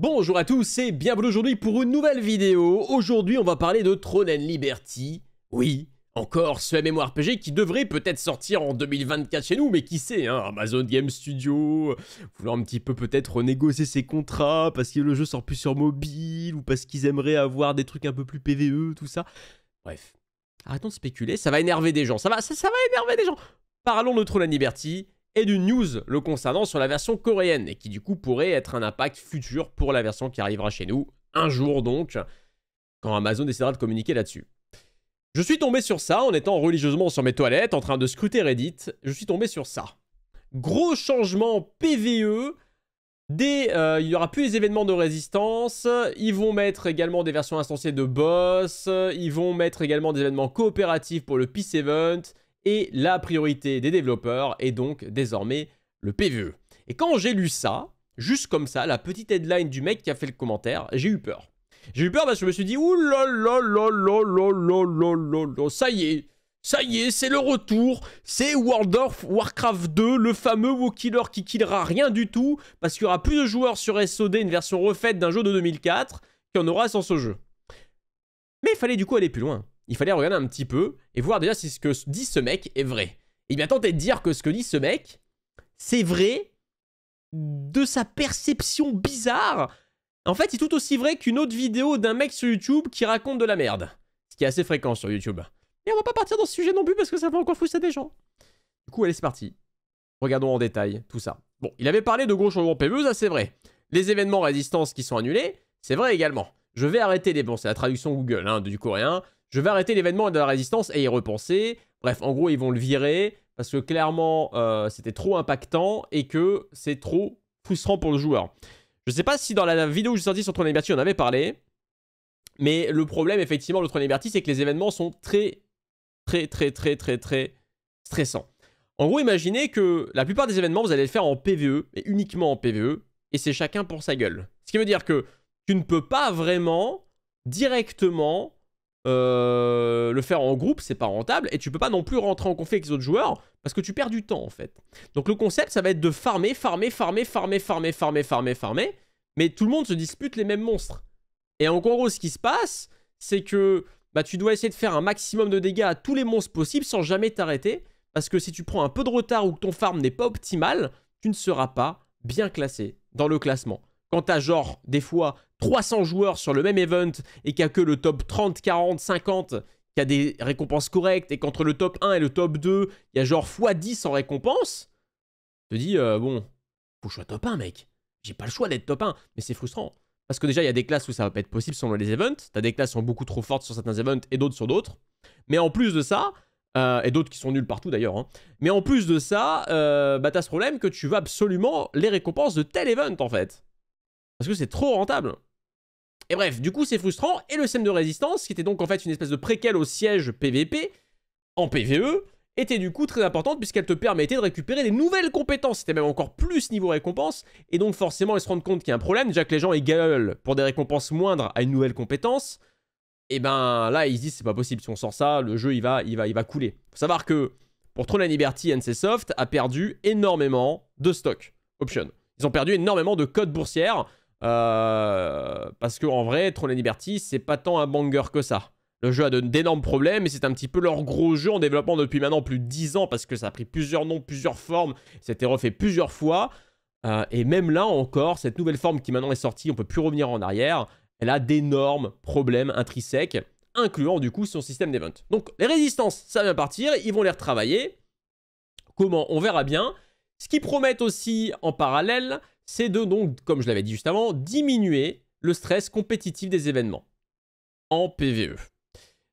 Bonjour à tous et bienvenue aujourd'hui pour une nouvelle vidéo. Aujourd'hui, on va parler de Throne and Liberty. Oui, encore ce MMORPG qui devrait peut-être sortir en 2024 chez nous, mais qui sait, hein, Amazon Game Studio, vouloir un petit peu peut-être renégocier ses contrats parce que le jeu sort plus sur mobile ou parce qu'ils aimeraient avoir des trucs un peu plus PVE, tout ça. Bref, arrêtons de spéculer, ça va énerver des gens, ça va, ça va énerver des gens. Parlons de Throne and Liberty et du news le concernant sur la version coréenne et qui du coup pourrait être un impact futur pour la version qui arrivera chez nous, un jour donc, quand Amazon décidera de communiquer là-dessus. Je suis tombé sur ça en étant religieusement sur mes toilettes, en train de scruter Reddit, je suis tombé sur ça. Gros changement PVE, des, euh, il n'y aura plus les événements de résistance, ils vont mettre également des versions instanciées de boss, ils vont mettre également des événements coopératifs pour le Peace Event, et la priorité des développeurs est donc désormais le PVE. Et quand j'ai lu ça, juste comme ça, la petite headline du mec qui a fait le commentaire, j'ai eu peur. J'ai eu peur parce que je me suis dit, là, ça y est, ça y est, c'est le retour, c'est World of Warcraft 2, le fameux WoW-killer qui killera rien du tout, parce qu'il y aura plus de joueurs sur SOD, une version refaite d'un jeu de 2004, qui en aura sans ce jeu. Mais il fallait du coup aller plus loin il fallait regarder un petit peu et voir déjà si ce que dit ce mec est vrai. Et bien tenté de dire que ce que dit ce mec, c'est vrai de sa perception bizarre. En fait, c'est tout aussi vrai qu'une autre vidéo d'un mec sur YouTube qui raconte de la merde. Ce qui est assez fréquent sur YouTube. Et on va pas partir dans ce sujet non plus parce que ça va encore fousser des gens. Du coup, allez, c'est parti. Regardons en détail tout ça. Bon, il avait parlé de gros changements PME, e, ça c'est vrai. Les événements résistance qui sont annulés, c'est vrai également. Je vais arrêter les... Bon, c'est la traduction Google hein, du coréen je vais arrêter l'événement de la résistance et y repenser. Bref, en gros, ils vont le virer parce que clairement, euh, c'était trop impactant et que c'est trop frustrant pour le joueur. Je ne sais pas si dans la vidéo où j'ai sorti sur Tron Liberty, on avait parlé, mais le problème, effectivement, de Tron Liberty, c'est que les événements sont très, très, très, très, très, très stressants. En gros, imaginez que la plupart des événements, vous allez le faire en PvE, et uniquement en PvE, et c'est chacun pour sa gueule. Ce qui veut dire que tu ne peux pas vraiment directement euh, le faire en groupe, c'est pas rentable. Et tu peux pas non plus rentrer en conflit avec les autres joueurs parce que tu perds du temps en fait. Donc le concept, ça va être de farmer, farmer, farmer, farmer, farmer, farmer, farmer, farmer. Mais tout le monde se dispute les mêmes monstres. Et en gros, ce qui se passe, c'est que bah, tu dois essayer de faire un maximum de dégâts à tous les monstres possibles sans jamais t'arrêter. Parce que si tu prends un peu de retard ou que ton farm n'est pas optimal, tu ne seras pas bien classé dans le classement quand t'as genre des fois 300 joueurs sur le même event et qu'il n'y a que le top 30, 40, 50 qui a des récompenses correctes et qu'entre le top 1 et le top 2, il y a genre x10 en récompense, te dis, euh, bon, faut que je sois top 1, mec. J'ai pas le choix d'être top 1, mais c'est frustrant. Parce que déjà, il y a des classes où ça va pas être possible selon les events. T'as des classes qui sont beaucoup trop fortes sur certains events et d'autres sur d'autres. Mais en plus de ça, euh, et d'autres qui sont nuls partout d'ailleurs. Hein. Mais en plus de ça, euh, bah, t'as ce problème que tu veux absolument les récompenses de tel event en fait. Parce que c'est trop rentable. Et bref, du coup, c'est frustrant. Et le système de résistance, qui était donc en fait une espèce de préquel au siège PVP, en PVE, était du coup très importante puisqu'elle te permettait de récupérer des nouvelles compétences. C'était même encore plus niveau récompense. Et donc forcément, ils se rendent compte qu'il y a un problème. Déjà que les gens égalent pour des récompenses moindres à une nouvelle compétence. Et ben là, ils se disent c'est pas possible. Si on sort ça, le jeu il va, il va, il va couler. Faut savoir que pour of Liberty, NCSoft a perdu énormément de stock option. Ils ont perdu énormément de codes boursières euh, parce que en vrai, Tron Liberty, c'est pas tant un banger que ça. Le jeu a d'énormes problèmes et c'est un petit peu leur gros jeu en développement depuis maintenant plus de 10 ans parce que ça a pris plusieurs noms, plusieurs formes, c'était refait plusieurs fois. Euh, et même là encore, cette nouvelle forme qui maintenant est sortie, on peut plus revenir en arrière, elle a d'énormes problèmes intrinsèques, incluant du coup son système d'event. Donc les résistances, ça vient partir, ils vont les retravailler. Comment On verra bien. Ce qu'ils promettent aussi en parallèle, c'est de donc, comme je l'avais dit juste avant, diminuer le stress compétitif des événements en PVE.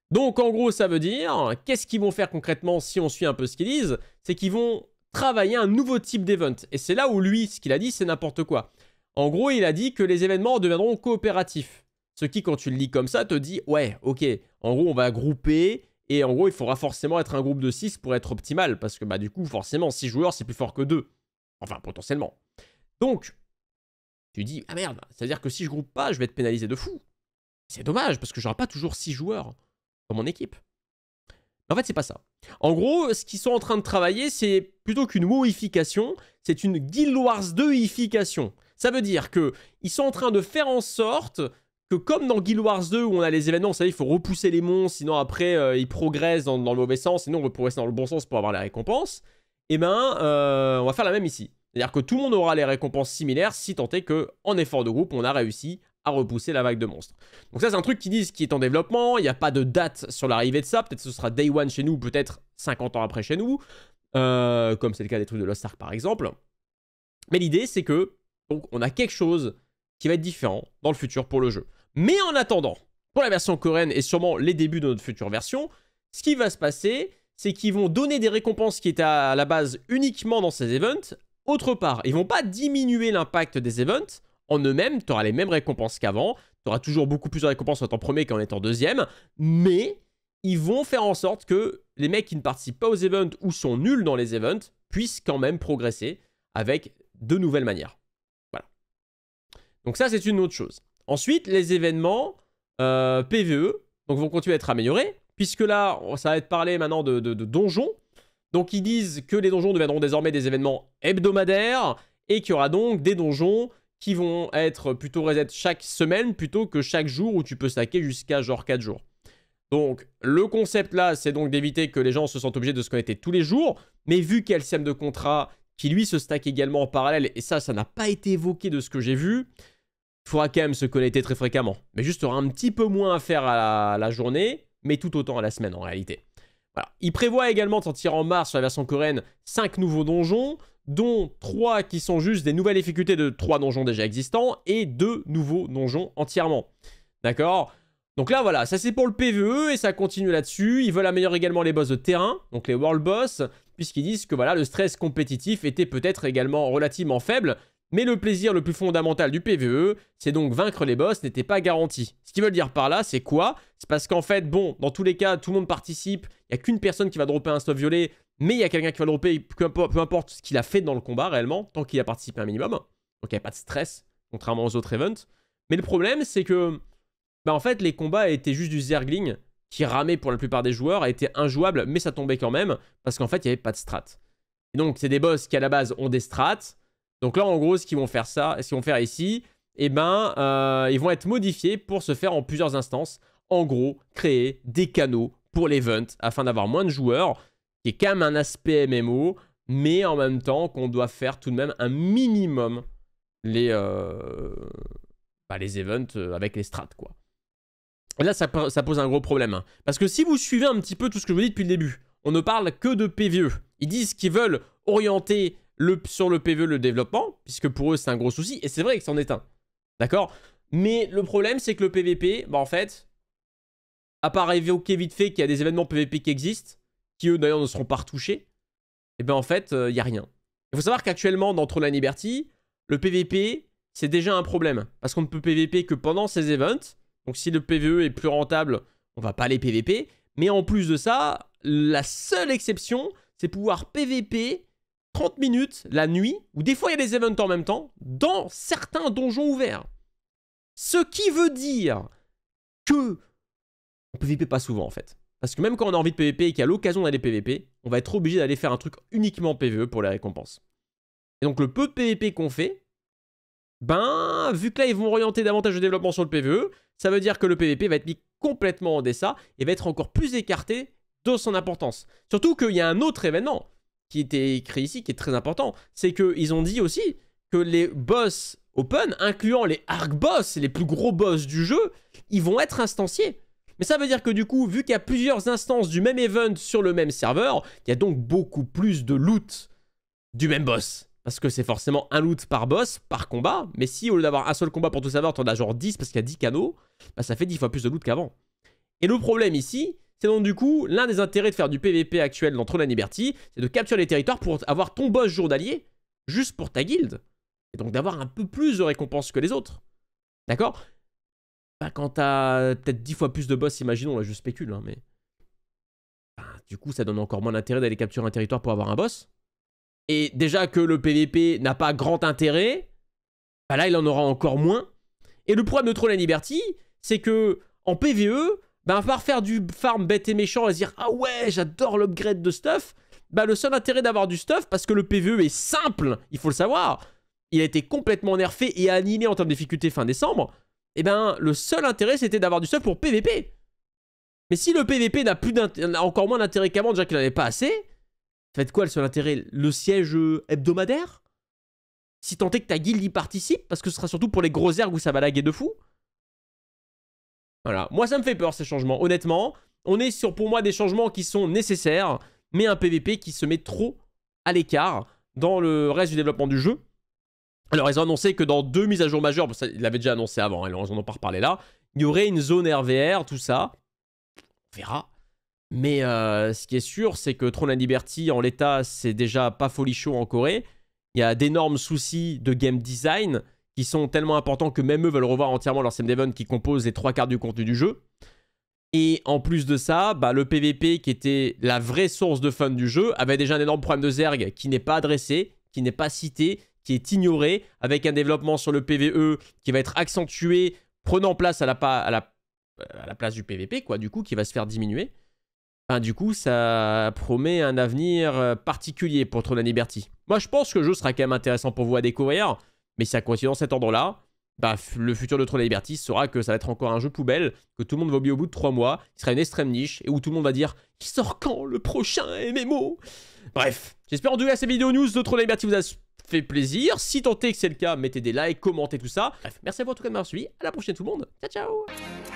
Donc en gros, ça veut dire, qu'est-ce qu'ils vont faire concrètement si on suit un peu ce qu'ils disent C'est qu'ils vont travailler un nouveau type d'event. Et c'est là où lui, ce qu'il a dit, c'est n'importe quoi. En gros, il a dit que les événements deviendront coopératifs. Ce qui, quand tu le lis comme ça, te dit, ouais, ok, en gros, on va grouper, et en gros, il faudra forcément être un groupe de 6 pour être optimal, parce que bah du coup, forcément, 6 joueurs, c'est plus fort que 2. Enfin, potentiellement. Donc, tu dis, ah merde, c'est-à-dire que si je groupe pas, je vais être pénalisé de fou. C'est dommage, parce que j'aurai pas toujours 6 joueurs dans mon équipe. En fait, c'est pas ça. En gros, ce qu'ils sont en train de travailler, c'est plutôt qu'une WoWification, c'est une Guild Wars 2ification. Ça veut dire qu'ils sont en train de faire en sorte que comme dans Guild Wars 2 où on a les événements, vous savez, il faut repousser les monstres, sinon après euh, ils progressent dans, le mauvais sens, sinon on progresser dans le bon sens pour avoir les récompenses, et eh ben euh, on va faire la même ici. C'est-à-dire que tout le monde aura les récompenses similaires si tant est qu'en effort de groupe, on a réussi à repousser la vague de monstres. Donc ça, c'est un truc qui disent qui est en développement, il n'y a pas de date sur l'arrivée de ça, peut-être ce sera day one chez nous, peut-être 50 ans après chez nous, euh, comme c'est le cas des trucs de Lost Ark par exemple. Mais l'idée, c'est que on a quelque chose qui va être différent dans le futur pour le jeu. Mais en attendant, pour la version coréenne et sûrement les débuts de notre future version, ce qui va se passer, c'est qu'ils vont donner des récompenses qui étaient à la base uniquement dans ces events autre part, ils vont pas diminuer l'impact des events. En eux-mêmes, tu auras les mêmes récompenses qu'avant. Tu auras toujours beaucoup plus de récompenses en étant premier qu'en étant deuxième. Mais ils vont faire en sorte que les mecs qui ne participent pas aux events ou sont nuls dans les events puissent quand même progresser avec de nouvelles manières. Voilà. Donc ça, c'est une autre chose. Ensuite, les événements euh, PVE donc, vont continuer à être améliorés. Puisque là, ça va être parlé maintenant de donjons. Donc ils disent que les donjons deviendront désormais des événements hebdomadaires et qu'il y aura donc des donjons qui vont être plutôt reset chaque semaine plutôt que chaque jour où tu peux stacker jusqu'à genre 4 jours. Donc le concept là, c'est donc d'éviter que les gens se sentent obligés de se connecter tous les jours, mais vu qu'il y a le système de contrat qui lui se stack également en parallèle, et ça, ça n'a pas été évoqué de ce que j'ai vu, il faudra quand même se connecter très fréquemment. Mais juste, aura un petit peu moins à faire à la journée, mais tout autant à la semaine en réalité. Il prévoit également de sortir en mars sur la version coréenne 5 nouveaux donjons, dont 3 qui sont juste des nouvelles difficultés de 3 donjons déjà existants et 2 nouveaux donjons entièrement. D'accord donc là, voilà, ça c'est pour le PvE et ça continue là-dessus. Ils veulent améliorer également les boss de terrain, donc les world boss, puisqu'ils disent que voilà, le stress compétitif était peut-être également relativement faible, mais le plaisir le plus fondamental du PvE, c'est donc vaincre les boss n'était pas garanti. Ce qu'ils veulent dire par là, c'est quoi C'est parce qu'en fait, bon, dans tous les cas, tout le monde participe, il n'y a qu'une personne qui va dropper un stuff violet, mais il y a quelqu'un qui va dropper, peu importe ce qu'il a fait dans le combat réellement, tant qu'il a participé un minimum. Donc il n'y a pas de stress, contrairement aux autres events. Mais le problème, c'est que, bah en fait, les combats étaient juste du zergling, qui ramait pour la plupart des joueurs, a été injouable, mais ça tombait quand même, parce qu'en fait, il n'y avait pas de strat. Et donc, c'est des boss qui, à la base, ont des strats, donc là, en gros, ce qu'ils vont faire ça, ce vont faire ici, eh ben, euh, ils vont être modifiés pour se faire en plusieurs instances. En gros, créer des canaux pour l'event afin d'avoir moins de joueurs, qui est quand même un aspect MMO, mais en même temps qu'on doit faire tout de même un minimum les, euh, bah, les events euh, avec les strats, quoi. là, ça, pose un gros problème. Hein. Parce que si vous suivez un petit peu tout ce que je vous dis depuis le début, on ne parle que de PVE. Ils disent qu'ils veulent orienter le, sur le PVE le développement, puisque pour eux c'est un gros souci, et c'est vrai que c'en est un. D'accord Mais le problème c'est que le PVP, bah en fait, à part évoquer vite fait qu'il y a des événements PVP qui existent, qui eux d'ailleurs ne seront pas retouchés, et eh ben en fait, euh, il y n'y a rien. Il faut savoir qu'actuellement, dans Troll Liberty, le PVP, c'est déjà un problème. Parce qu'on ne peut PVP que pendant ces events. Donc si le PVE est plus rentable, on va pas les PVP. Mais en plus de ça, la seule exception, c'est pouvoir PVP 30 minutes la nuit, ou des fois il y a des events en même temps, dans certains donjons ouverts. Ce qui veut dire que on PVP pas souvent en fait. Parce que même quand on a envie de PVP et qu'il y a l'occasion d'aller PVP, on va être obligé d'aller faire un truc uniquement PVE pour les récompenses. Et donc le peu de PVP qu'on fait, ben, vu que là ils vont orienter davantage le développement sur le PVE, ça veut dire que le PVP va être mis complètement en dessous et va être encore plus écarté de son importance. Surtout qu'il y a un autre événement qui était écrit ici, qui est très important, c'est qu'ils ont dit aussi que les boss open, incluant les arc boss, les plus gros boss du jeu, ils vont être instanciés. Mais ça veut dire que du coup, vu qu'il y a plusieurs instances du même event sur le même serveur, il y a donc beaucoup plus de loot du même boss. Parce que c'est forcément un loot par boss, par combat. Mais si au lieu d'avoir un seul combat pour tout serveur, en as genre 10 parce qu'il y a 10 canaux, bah ça fait 10 fois plus de loot qu'avant. Et le problème ici, c'est donc du coup l'un des intérêts de faire du PVP actuel dans Troll and Liberty, c'est de capturer les territoires pour avoir ton boss jour d'allié, juste pour ta guilde. Et donc d'avoir un peu plus de récompenses que les autres. D'accord bah, Quand t'as peut-être 10 fois plus de boss, imaginons, là je spécule, hein, mais... Bah, du coup ça donne encore moins d'intérêt d'aller capturer un territoire pour avoir un boss. Et déjà que le PVP n'a pas grand intérêt, bah, là il en aura encore moins. Et le problème de Troll and Liberty, c'est que en PVE, ben, à part faire du farm bête et méchant et se dire « Ah ouais, j'adore l'upgrade de stuff », bah le seul intérêt d'avoir du stuff, parce que le PvE est simple, il faut le savoir, il a été complètement nerfé et animé en termes de difficulté fin décembre, et eh ben le seul intérêt c'était d'avoir du stuff pour PvP. Mais si le PvP n'a plus encore moins d'intérêt qu'avant, déjà qu'il n'en avait pas assez, Ça fait quoi le seul intérêt Le siège euh, hebdomadaire Si tant est que ta guilde y participe, parce que ce sera surtout pour les gros ergs où ça va laguer de fou voilà. Moi, ça me fait peur ces changements. Honnêtement, on est sur pour moi des changements qui sont nécessaires, mais un PVP qui se met trop à l'écart dans le reste du développement du jeu. Alors, ils ont annoncé que dans deux mises à jour majeures, ils l'avaient déjà annoncé avant, ils hein, on ont pas reparlé là, il y aurait une zone RVR, tout ça. On verra. Mais euh, ce qui est sûr, c'est que Tron Liberty, en l'état, c'est déjà pas folichon en Corée. Il y a d'énormes soucis de game design qui sont tellement importants que même eux veulent revoir entièrement leur SimDevon devon qui compose les trois quarts du contenu du jeu. Et en plus de ça, bah, le PVP qui était la vraie source de fun du jeu avait déjà un énorme problème de Zerg qui n'est pas adressé, qui n'est pas cité, qui est ignoré, avec un développement sur le PVE qui va être accentué, prenant place à la, euh, place du PVP, quoi, du coup, qui va se faire diminuer. Enfin, du coup, ça promet un avenir euh, particulier pour Tron Liberty. Moi, je pense que le jeu sera quand même intéressant pour vous à découvrir. Mais si ça continue dans cet ordre-là, bah, le futur de Troll Liberty sera que ça va être encore un jeu poubelle, que tout le monde va oublier au bout de 3 mois, qui sera une extrême niche, et où tout le monde va dire « Qui sort quand le prochain MMO ?» Bref, j'espère en tout cas ces vidéos news de Troll Liberty vous a fait plaisir. Si tant est que c'est le cas, mettez des likes, commentez tout ça. Bref, merci à vous tout de m'avoir suivi. À la prochaine tout le monde. Ciao, ciao